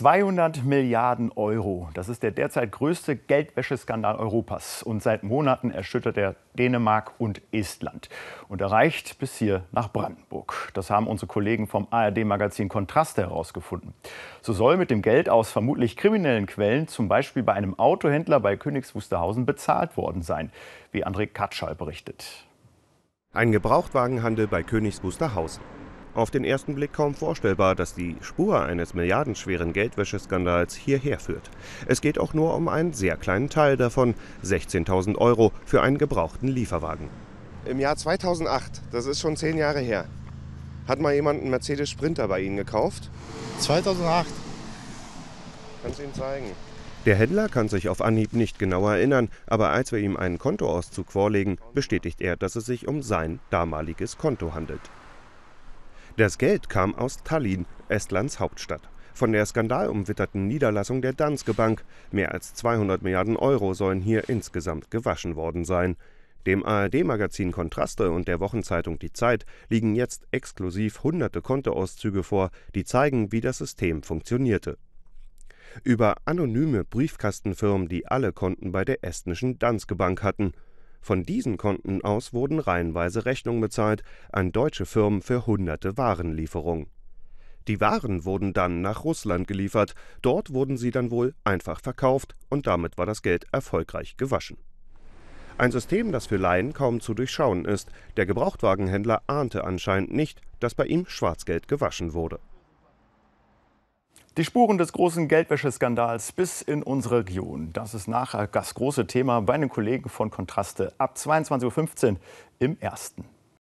200 Milliarden Euro. Das ist der derzeit größte Geldwäscheskandal Europas. Und seit Monaten erschüttert er Dänemark und Estland. Und erreicht bis hier nach Brandenburg. Das haben unsere Kollegen vom ARD-Magazin Kontraste herausgefunden. So soll mit dem Geld aus vermutlich kriminellen Quellen, zum Beispiel bei einem Autohändler bei Königs Wusterhausen, bezahlt worden sein, wie André Katschall berichtet. Ein Gebrauchtwagenhandel bei Königs Wusterhausen auf den ersten Blick kaum vorstellbar, dass die Spur eines milliardenschweren Geldwäscheskandals hierher führt. Es geht auch nur um einen sehr kleinen Teil davon, 16.000 Euro für einen gebrauchten Lieferwagen. Im Jahr 2008, das ist schon zehn Jahre her, hat mal jemand einen Mercedes Sprinter bei Ihnen gekauft? 2008. Kannst du ihn zeigen? Der Händler kann sich auf Anhieb nicht genau erinnern, aber als wir ihm einen Kontoauszug vorlegen, bestätigt er, dass es sich um sein damaliges Konto handelt. Das Geld kam aus Tallinn, Estlands Hauptstadt. Von der skandalumwitterten Niederlassung der Danske Bank. Mehr als 200 Milliarden Euro sollen hier insgesamt gewaschen worden sein. Dem ARD-Magazin Kontraste und der Wochenzeitung Die Zeit liegen jetzt exklusiv hunderte Kontoauszüge vor, die zeigen, wie das System funktionierte. Über anonyme Briefkastenfirmen, die alle Konten bei der estnischen Danske Bank hatten – von diesen Konten aus wurden reihenweise Rechnungen bezahlt an deutsche Firmen für hunderte Warenlieferungen. Die Waren wurden dann nach Russland geliefert, dort wurden sie dann wohl einfach verkauft und damit war das Geld erfolgreich gewaschen. Ein System, das für Laien kaum zu durchschauen ist, der Gebrauchtwagenhändler ahnte anscheinend nicht, dass bei ihm Schwarzgeld gewaschen wurde. Die Spuren des großen Geldwäscheskandals bis in unsere Region. Das ist nachher das große Thema bei den Kollegen von Kontraste ab 22.15 Uhr im Ersten.